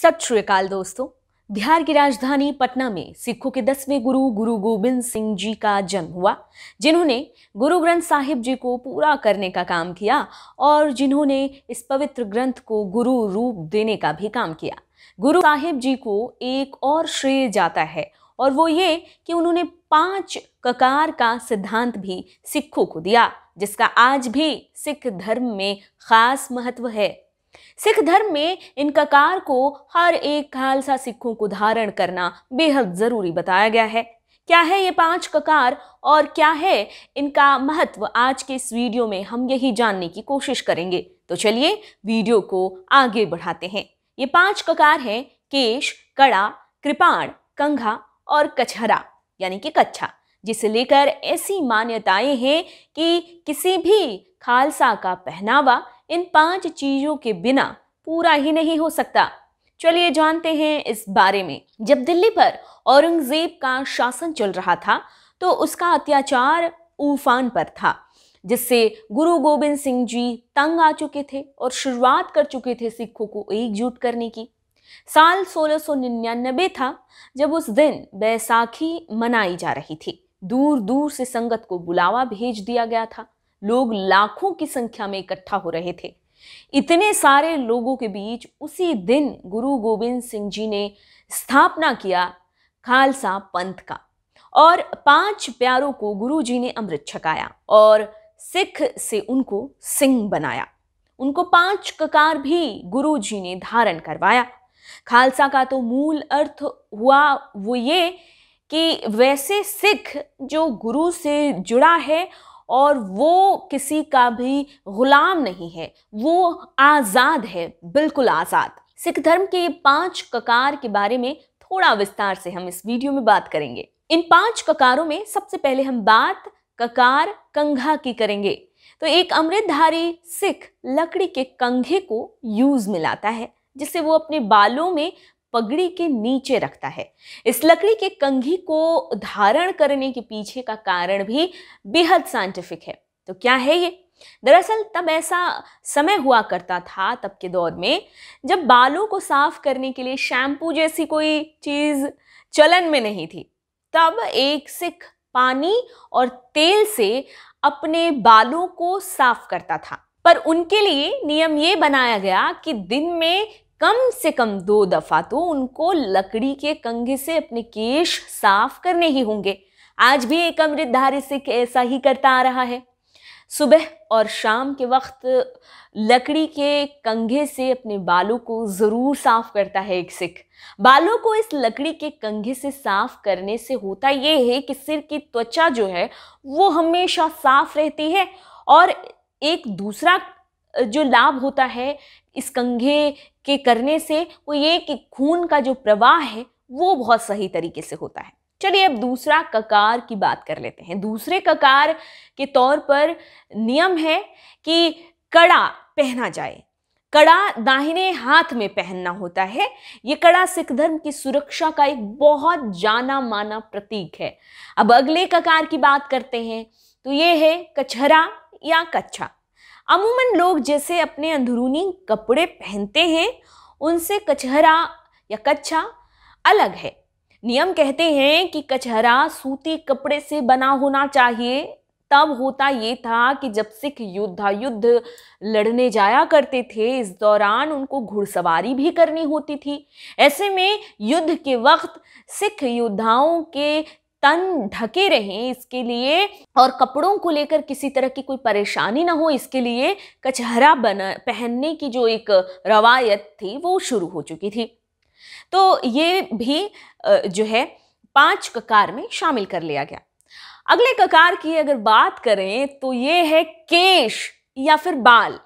सत श्रीकाल दोस्तों बिहार की राजधानी पटना में सिखों के दसवें गुरु गुरु गोविंद सिंह जी का जन्म हुआ जिन्होंने गुरु ग्रंथ साहिब जी को पूरा करने का काम किया और जिन्होंने इस पवित्र ग्रंथ को गुरु रूप देने का भी काम किया गुरु साहिब जी को एक और श्रेय जाता है और वो ये कि उन्होंने पांच ककार का सिद्धांत भी सिखों को दिया जिसका आज भी सिख धर्म में खास महत्व है सिख धर्म में इन ककार को हर एक खालसा सिखों को धारण करना बेहद ज़रूरी बताया गया है क्या है ये पांच ककार और क्या है इनका महत्व आज के इस वीडियो में हम यही जानने की कोशिश करेंगे तो चलिए वीडियो को आगे बढ़ाते हैं ये पांच ककार हैं केश कड़ा कृपाण कंघा और कछहरा यानी कि कच्छा जिसे लेकर ऐसी मान्यताएं हैं कि किसी भी खालसा का पहनावा इन पांच चीज़ों के बिना पूरा ही नहीं हो सकता चलिए जानते हैं इस बारे में जब दिल्ली पर औरंगजेब का शासन चल रहा था तो उसका अत्याचार उफान पर था जिससे गुरु गोबिंद सिंह जी तंग आ चुके थे और शुरुआत कर चुके थे सिखों को एकजुट करने की साल 1699 था जब उस दिन बैसाखी मनाई जा रही थी दूर दूर से संगत को बुलावा भेज दिया गया था लोग लाखों की संख्या में इकट्ठा हो रहे थे इतने सारे लोगों के बीच उसी दिन गुरु गोविंद सिंह जी ने स्थापना किया खालसा पंथ का और पांच प्यारों को गुरु जी ने अमृत छकाया और सिख से उनको सिंह बनाया उनको पांच ककार भी गुरु जी ने धारण करवाया खालसा का तो मूल अर्थ हुआ वो ये कि वैसे सिख जो गुरु से जुड़ा है और वो किसी का भी गुलाम नहीं है वो आज़ाद है बिल्कुल आज़ाद सिख धर्म के पांच ककार के बारे में थोड़ा विस्तार से हम इस वीडियो में बात करेंगे इन पांच ककारों में सबसे पहले हम बात ककार कंघा की करेंगे तो एक अमृतधारी सिख लकड़ी के कंघे को यूज में लाता है जिससे वो अपने बालों में पगड़ी के नीचे रखता है इस लकड़ी के कंघी को धारण करने के पीछे का कारण भी बेहद साइंटिफिक है तो क्या है ये दरअसल तब ऐसा समय हुआ करता था तब के दौर में जब बालों को साफ करने के लिए शैम्पू जैसी कोई चीज़ चलन में नहीं थी तब एक सिख पानी और तेल से अपने बालों को साफ करता था पर उनके लिए नियम ये बनाया गया कि दिन में कम से कम दो दफ़ा तो उनको लकड़ी के कंघे से अपने केश साफ करने ही होंगे आज भी एक अमृतधारी सिख ऐसा ही करता आ रहा है सुबह और शाम के वक्त लकड़ी के कंघे से अपने बालों को ज़रूर साफ करता है एक सिख बालों को इस लकड़ी के कंघे से साफ करने से होता ये है कि सिर की त्वचा जो है वो हमेशा साफ रहती है और एक दूसरा जो लाभ होता है इस कंघे के करने से वो ये कि खून का जो प्रवाह है वो बहुत सही तरीके से होता है चलिए अब दूसरा ककार की बात कर लेते हैं दूसरे ककार के तौर पर नियम है कि कड़ा पहना जाए कड़ा दाहिने हाथ में पहनना होता है ये कड़ा सिख धर्म की सुरक्षा का एक बहुत जाना माना प्रतीक है अब अगले ककार की बात करते हैं तो ये है कछरा या कच्छा अमूमन लोग जैसे अपने अंदरूनी कपड़े पहनते हैं उनसे कचहरा या कच्छा अलग है नियम कहते हैं कि कचहरा सूती कपड़े से बना होना चाहिए तब होता ये था कि जब सिख योद्धा युद्ध लड़ने जाया करते थे इस दौरान उनको घुड़सवारी भी करनी होती थी ऐसे में युद्ध के वक्त सिख योद्धाओं के तन ढके रहें इसके लिए और कपड़ों को लेकर किसी तरह की कोई परेशानी ना हो इसके लिए कचहरा बना पहनने की जो एक रवायत थी वो शुरू हो चुकी थी तो ये भी जो है पांच ककार में शामिल कर लिया गया अगले ककार की अगर बात करें तो ये है केश या फिर बाल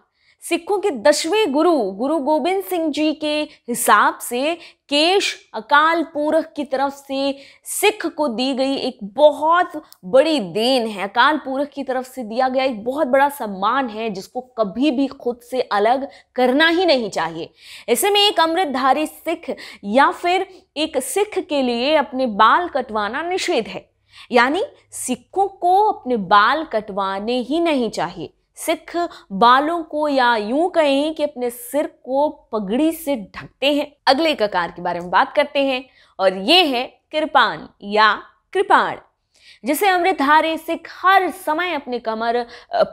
सिखों के दसवें गुरु गुरु गोविंद सिंह जी के हिसाब से केश अकाल पुरख की तरफ से सिख को दी गई एक बहुत बड़ी देन है अकाल पुरख की तरफ से दिया गया एक बहुत बड़ा सम्मान है जिसको कभी भी खुद से अलग करना ही नहीं चाहिए ऐसे में एक अमृतधारी सिख या फिर एक सिख के लिए अपने बाल कटवाना निषेध है यानी सिखों को अपने बाल कटवाने ही नहीं चाहिए सिख बालों को या यूं कहें कि अपने सिर को पगड़ी से ढकते हैं अगले ककार के बारे में बात करते हैं और ये है कृपान या कृपाण जिसे अमृतधारे सिख हर समय अपने कमर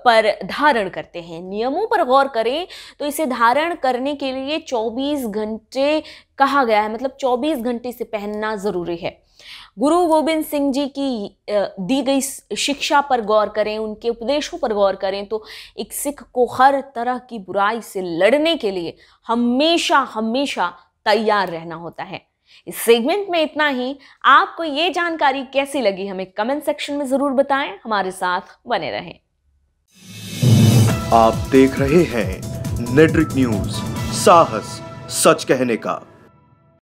पर धारण करते हैं नियमों पर गौर करें तो इसे धारण करने के लिए 24 घंटे कहा गया है मतलब 24 घंटे से पहनना ज़रूरी है गुरु गोविंद सिंह जी की दी गई शिक्षा पर गौर करें उनके उपदेशों पर गौर करें तो एक सिख को हर तरह की बुराई से लड़ने के लिए हमेशा हमेशा तैयार रहना होता है इस सेगमेंट में इतना ही आपको ये जानकारी कैसी लगी हमें कमेंट सेक्शन में जरूर बताएं हमारे साथ बने रहें आप देख रहे हैं नेटवर्क न्यूज साहस सच कहने का